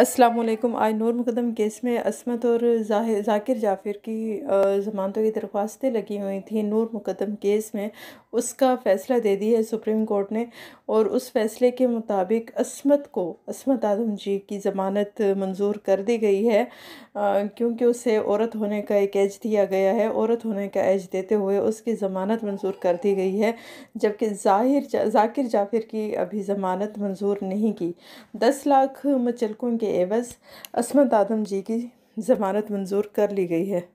असलम आज नूर मुकदम केस में असमत और जाकिर जाफिर की ज़मानतों की दरख्वास्तें लगी हुई थी नूर मुकदम केस में उसका फ़ैसला दे दिया है सुप्रीम कोर्ट ने और उस फैसले के मुताबिक असमत को असमत आदम जी की ज़मानत मंजूर कर दी गई है क्योंकि उसे औरत होने का एक एज दिया गया है औरत होने का एज देते हुए उसकी ज़मानत मंजूर कर दी गई है जबकि जाहिर जा, जाकिर जाफिर की अभी ज़मानत मंजूर नहीं की दस लाख मचलकों के एवज़ असमत आदम जी की ज़मानत मंजूर कर ली गई है